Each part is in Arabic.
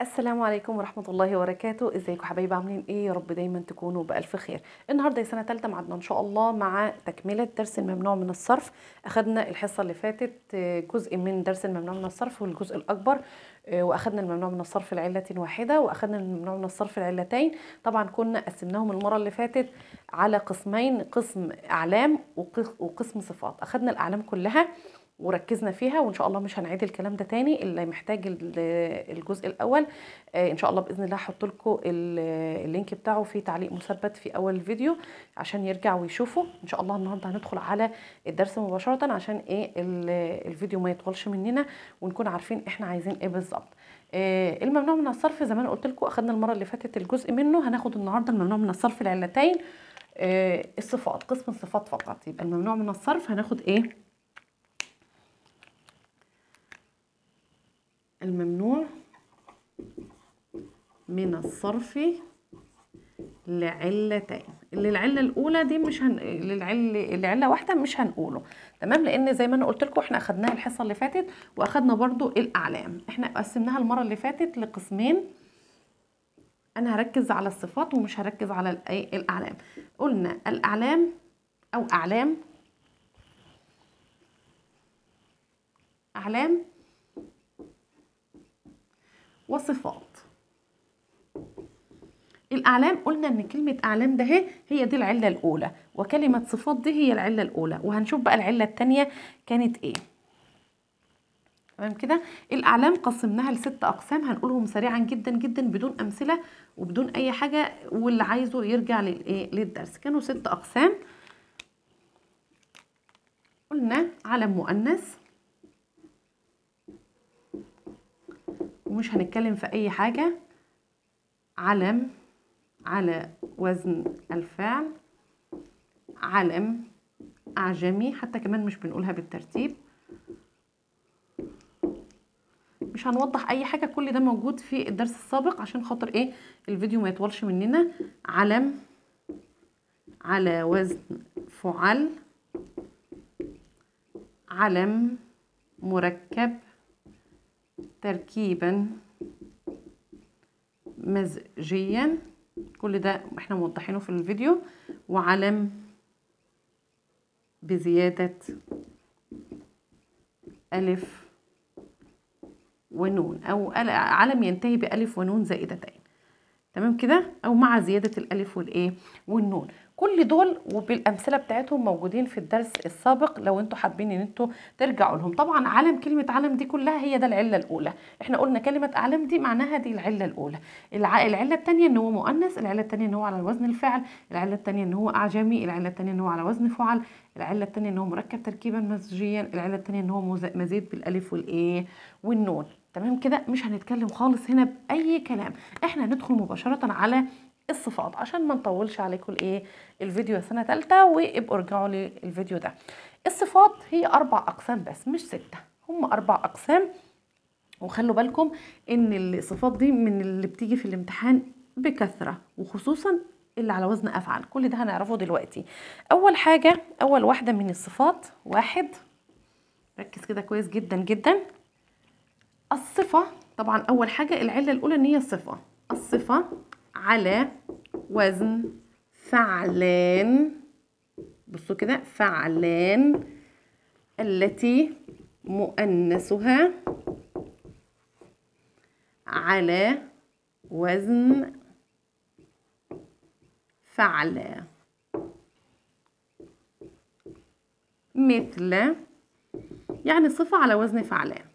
السلام عليكم ورحمة الله وبركاته ازيكم حبايبي عاملين ايه يا رب دايما تكونوا بألف خير النهاردة سنة تالتة معادنا ان شاء الله مع تكملة درس الممنوع من الصرف اخدنا الحصة اللي فاتت آه، جزء من درس الممنوع من الصرف والجزء الاكبر آه، واخدنا الممنوع من الصرف لعلة واحدة واخدنا الممنوع من الصرف لعلتين طبعا كنا قسمناهم المرة اللي فاتت على قسمين قسم اعلام وقسم صفات اخدنا الاعلام كلها وركزنا فيها وان شاء الله مش هنعيد الكلام ده تاني اللي محتاج الجزء الاول آه، ان شاء الله باذن الله هحط لكم اللينك بتاعه في تعليق مثبت في اول الفيديو عشان يرجع ويشوفوا ان شاء الله النهارده هندخل على الدرس مباشره عشان ايه الفيديو ما يطولش مننا ونكون عارفين احنا عايزين ايه بالظبط إيه الممنوع من الصرف زي ما انا قلت لكم اخدنا المره اللي فاتت الجزء منه هناخد النهارده الممنوع من الصرف العلتين إيه الصفات قسم الصفات فقط يبقى الممنوع من الصرف هناخد ايه الممنوع من الصرف لعلتين اللي العله الاولى دي مش هن... للعله العله واحده مش هنقوله تمام لان زي ما انا قلت لكم احنا اخدناها الحصه اللي فاتت واخدنا برضو الاعلام احنا قسمناها المره اللي فاتت لقسمين انا هركز على الصفات ومش هركز على الاعلام قلنا الاعلام او اعلام اعلام وصفات الأعلام قلنا إن كلمة أعلام ده هي دي العلة الأولى وكلمة صفات دي هي العلة الأولى وهنشوف بقى العلة التانية كانت إيه تمام كده الأعلام قسمناها لست أقسام هنقولهم سريعا جدا جدا بدون أمثلة وبدون أي حاجة واللي عايزه يرجع إيه، للدرس كانوا ست أقسام قلنا علم مؤنث ومش هنتكلم في أي حاجة علم على وزن الفعل علم أعجمي حتى كمان مش بنقولها بالترتيب مش هنوضح أي حاجة كل ده موجود في الدرس السابق عشان خاطر إيه الفيديو ما يطولش مننا علم على وزن فعل علم مركب تركيبا مزجيا كل ده احنا موضحينه في الفيديو وعلم بزيادة ألف ونون أو علم ينتهي بألف ونون زائدتين تمام كده او مع زياده الالف والايه والنون كل دول وبالامثله بتاعتهم موجودين في الدرس السابق لو انتوا حابين ان انتوا ترجعوا لهم طبعا علم كلمه علم دي كلها هي ده العله الاولى احنا قلنا كلمه علم دي معناها دي العله الاولى العله الثانيه ان هو مؤنث العله الثانيه ان هو على وزن الفعل العله الثانيه ان هو اعجمي العله الثانيه ان هو على وزن فعل العله الثانيه ان هو مركب تركيبا مزجيا العله الثانيه ان هو مزيد بالالف والايه والنون تمام كده مش هنتكلم خالص هنا باي كلام احنا هندخل مباشره على الصفات عشان ما نطولش عليكم الايه الفيديو سنه ثالثه وابقوا ارجعوا للفيديو ده الصفات هي اربع اقسام بس مش سته هم اربع اقسام وخلوا بالكم ان الصفات دي من اللي بتيجي في الامتحان بكثره وخصوصا اللي على وزن افعل كل ده هنعرفه دلوقتي اول حاجه اول واحده من الصفات واحد ركز كده كويس جدا جدا الصفة طبعا أول حاجة العلة الأولى إن هي صفة الصفة على وزن فعلان بصوا كده فعلان التي مؤنسها على وزن فعل مثل يعني صفة على وزن فعلان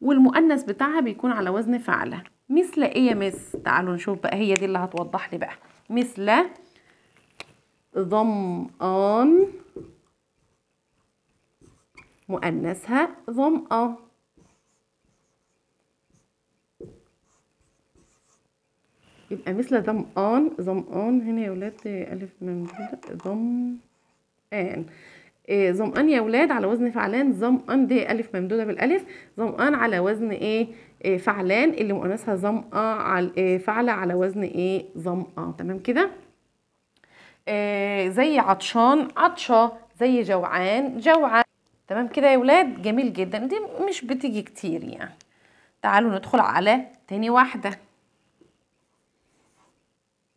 والمؤنث بتاعها بيكون على وزن فعلة مثل ايه يا مس تعالوا نشوف بقى هي دي اللي هتوضح لي بقى مثل ظمآن مؤنثها ظمأ يبقى مثل ظمآن ظمآن هنا يا ولاد ألف ممدودة ظمآن ظمآن آه، يا ولاد على وزن فعلان ظمآن دي ألف ممدودة بالألف ظمآن على وزن إيه, آه، فعلان اللي مؤنثها ظمأ على آه، فعلة على وزن إيه ظمأ تمام كده زي عطشان عطشة زي جوعان جوعان تمام كده يا ولاد جميل جدا دي مش بتيجي كتير يعني تعالوا ندخل على تاني واحدة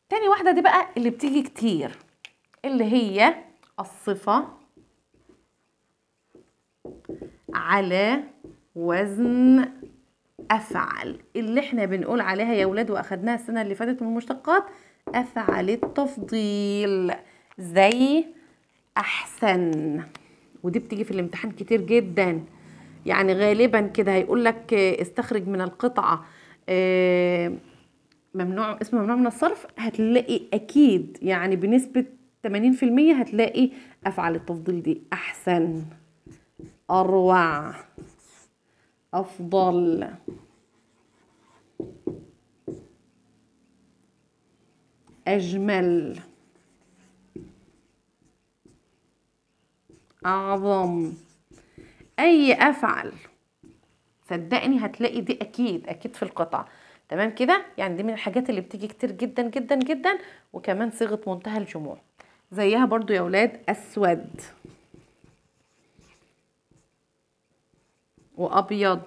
تاني واحدة دي بقى اللي بتيجي كتير اللي هي الصفة على وزن أفعل اللي احنا بنقول عليها يا ولاد وأخدناها السنة اللي فاتت من المشتقات أفعل التفضيل زي أحسن ودي بتيجي في الامتحان كتير جدا يعني غالبا كده هيقول لك استخرج من القطعة آه، ممنوع اسم ممنوع من الصرف هتلاقي أكيد يعني بنسبة 80% هتلاقي أفعل التفضيل دي أحسن أروع أفضل أجمل أعظم أي أفعل صدقني هتلاقي دي أكيد أكيد في القطع تمام كده يعني دي من الحاجات اللي بتيجي كتير جدا جدا جدا وكمان صيغة منتهى الجموع زيها برضو يا ولاد أسود وابيض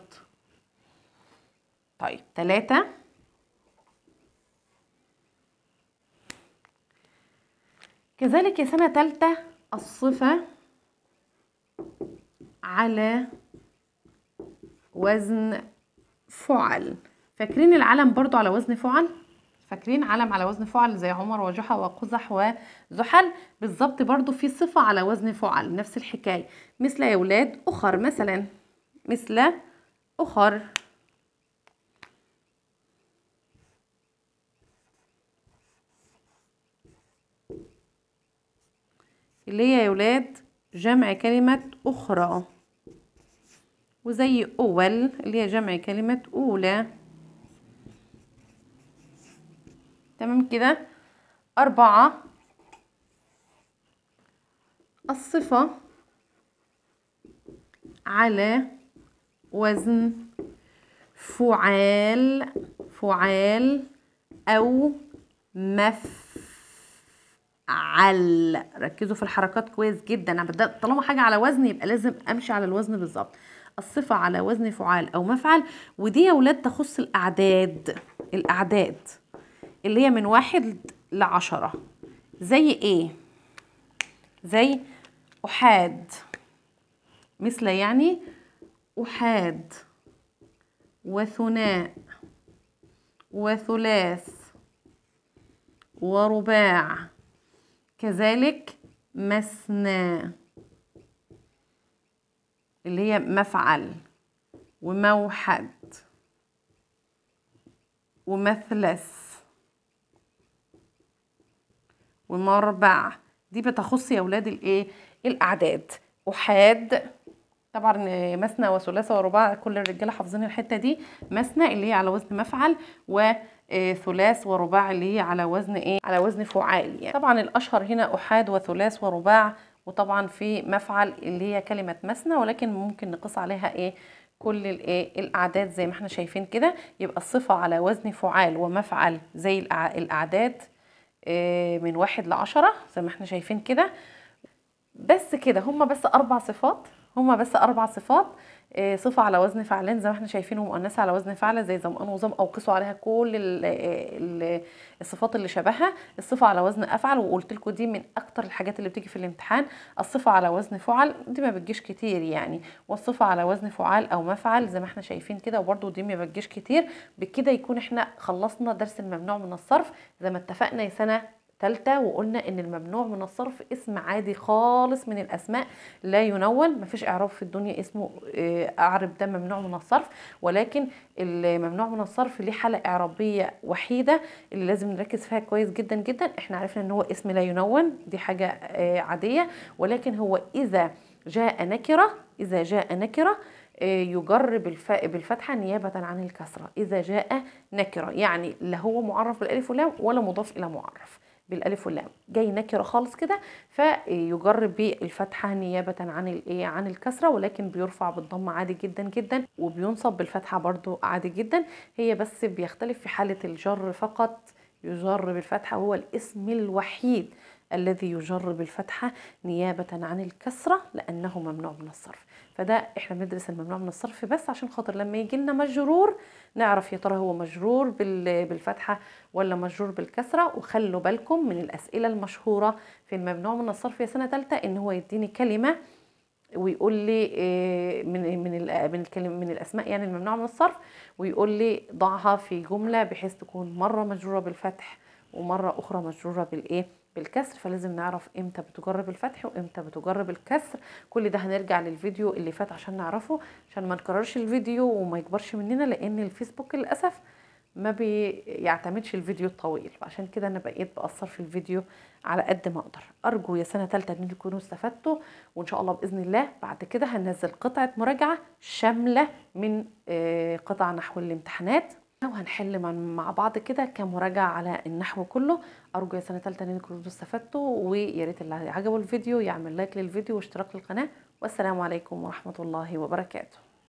طيب تلاتة كذلك يا سنة تالتة الصفة على وزن فعل فاكرين العلم برضو على وزن فعل فاكرين علم على وزن فعل زي عمر وجحا وقزح وزحل بالظبط برضو في صفة على وزن فعل نفس الحكاية مثل يا ولاد أخر مثلا مثل أخر اللي هي يا ولاد جمع كلمة أخرى وزي أول اللي هي جمع كلمة أولى تمام كده أربعة الصفة على وزن فعال فعال أو مفعل ركزوا في الحركات كويس جدا أنا طالما حاجة على وزن يبقى لازم أمشي على الوزن بالظبط الصفة على وزن فعال أو مفعل ودي يا ولاد تخص الأعداد الأعداد اللي هي من واحد لعشرة زي إيه؟ زي أحاد مثل يعني أحاد وثناء وثلاث ورباع كذلك مثنى اللي هي مفعل وموحد ومثلث ومربع دي بتخص يا ولاد الايه الاعداد احاد طبعا مثنى وثلاثة ورباع كل الرجالة حافظين الحتة دي مثنى اللي هي على وزن مفعل و ثلاث ورباع اللي هي على وزن ايه على وزن فعال يعني طبعا الاشهر هنا احاد وثلاث ورباع وطبعا في مفعل اللي هي كلمه مثنى ولكن ممكن نقيس عليها ايه كل الايه الاعداد زي ما احنا شايفين كده يبقى الصفه على وزن فعال ومفعل زي الاعداد آه، من واحد لعشرة زي ما احنا شايفين كده بس كده هما بس اربع صفات هما بس اربع صفات آه، صفة على وزن فعلان زي ما احنا شايفين ومؤنثة على وزن فعلة زي ظمآن وظم قصوا عليها كل آه، الصفات اللي شبهها الصفة على وزن أفعل وقلت لكم دي من أكتر الحاجات اللي بتيجي في الامتحان الصفة على وزن فعل دي ما بتجيش كتير يعني والصفة على وزن فعال أو مفعل زي ما احنا شايفين كده وبرده دي ما بتجيش كتير بكده يكون احنا خلصنا درس الممنوع من الصرف زي ما اتفقنا يا سنة ثالثه وقلنا ان الممنوع من الصرف اسم عادي خالص من الاسماء لا ينون مفيش اعراب في الدنيا اسمه آه، اعرب ده ممنوع من الصرف ولكن الممنوع من الصرف ليه حاله اعرابيه وحيده اللي لازم نركز فيها كويس جدا جدا احنا عرفنا ان هو اسم لا ينون دي حاجه آه، عاديه ولكن هو اذا جاء نكره اذا جاء نكره آه، يجر بالفتحه نيابه عن الكسره اذا جاء نكره يعني لا هو معرف بالالف ولا مضاف الى معرف بالالف واللام جاي نكره خالص كده فيجر بالفتحه نيابه عن الايه عن الكسره ولكن بيرفع بالضم عادي جدا جدا وبينصب بالفتحه برده عادي جدا هي بس بيختلف في حاله الجر فقط يجر بالفتحه هو الاسم الوحيد الذي يجر بالفتحه نيابه عن الكسره لانه ممنوع من الصرف فده احنا بندرس الممنوع من الصرف بس عشان خاطر لما يجي لنا مجرور نعرف يا ترى هو مجرور بالفتحه ولا مجرور بالكسره وخلوا بالكم من الاسئله المشهوره في الممنوع من الصرف يا سنه ثالثه ان هو يديني كلمه ويقول لي آه، من من من من الاسماء يعني الممنوعه من الصرف ويقول لي ضعها في جمله بحيث تكون مره مجروره بالفتح ومره اخرى مجروره بالايه بالكسر فلازم نعرف امتى بتجرب الفتح وامتى بتجرب الكسر كل ده هنرجع للفيديو اللي فات عشان نعرفه عشان ما نكررش الفيديو وما يكبرش مننا لان الفيسبوك للاسف ما بيعتمدش الفيديو الطويل عشان كده انا بقيت بقصر في الفيديو على قد ما اقدر ارجو يا سنه ثالثه ان تكونوا استفدتوا وان شاء الله باذن الله بعد كده هنزل قطعه مراجعه شامله من آه، قطع نحو الامتحانات وهنحل مع بعض كده كمراجعة على النحو كله أرجو يا سنة تالتة إنكم تكونوا استفدتوا ويا ريت اللي عجبه الفيديو يعمل لايك للفيديو واشتراك للقناة والسلام عليكم ورحمة الله وبركاته